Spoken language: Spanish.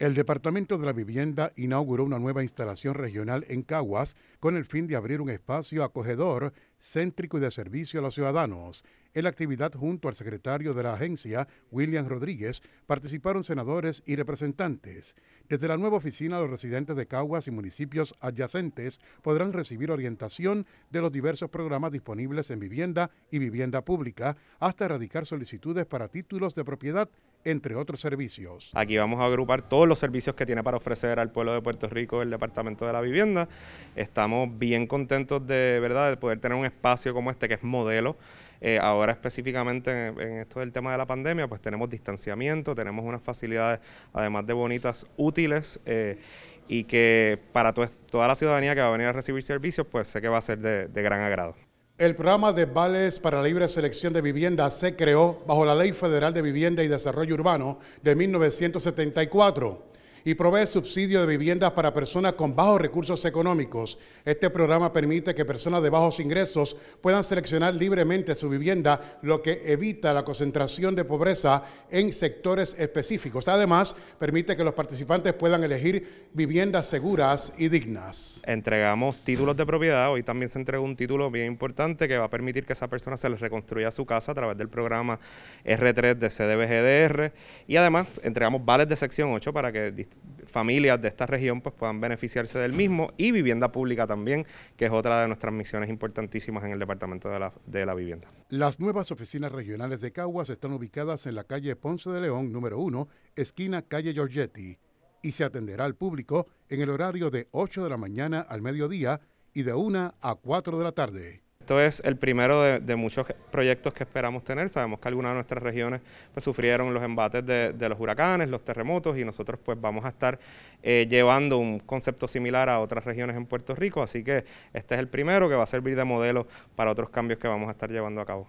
El Departamento de la Vivienda inauguró una nueva instalación regional en Caguas con el fin de abrir un espacio acogedor, céntrico y de servicio a los ciudadanos. En la actividad, junto al secretario de la agencia, William Rodríguez, participaron senadores y representantes. Desde la nueva oficina, los residentes de Caguas y municipios adyacentes podrán recibir orientación de los diversos programas disponibles en vivienda y vivienda pública, hasta erradicar solicitudes para títulos de propiedad entre otros servicios. Aquí vamos a agrupar todos los servicios que tiene para ofrecer al pueblo de Puerto Rico el Departamento de la Vivienda. Estamos bien contentos de, ¿verdad? de poder tener un espacio como este que es modelo. Eh, ahora específicamente en, esto del tema de la pandemia, pues tenemos distanciamiento, tenemos unas facilidades además de bonitas, útiles eh, y que para toda la ciudadanía que va a venir a recibir servicios, pues sé que va a ser de gran agrado. El programa de vales para la libre selección de vivienda se creó bajo la Ley Federal de Vivienda y Desarrollo Urbano de 1974 y provee subsidio de viviendas para personas con bajos recursos económicos. Este programa permite que personas de bajos ingresos puedan seleccionar libremente su vivienda, lo que evita la concentración de pobreza en sectores específicos. Además, permite que los participantes puedan elegir viviendas seguras y dignas. Entregamos títulos de propiedad, hoy también se entregó un título bien importante que va a permitir que esa persona se les reconstruya su casa a través del programa R3 de CDBGDR y además entregamos vales de sección 8 para que familias de esta región pues puedan beneficiarse del mismo y vivienda pública también, que es otra de nuestras misiones importantísimas en el Departamento de la, de la Vivienda. Las nuevas oficinas regionales de Caguas están ubicadas en la calle Ponce de León, número 1, esquina calle Giorgetti, y se atenderá al público en el horario de 8 de la mañana al mediodía y de 1 a 4 de la tarde. Esto es el primero de, muchos proyectos que esperamos tener. Sabemos que algunas de nuestras regiones pues, sufrieron los embates de, los huracanes, los terremotos y nosotros pues vamos a estar eh, llevando un concepto similar a otras regiones en Puerto Rico. Así que este es el primero que va a servir de modelo para otros cambios que vamos a estar llevando a cabo.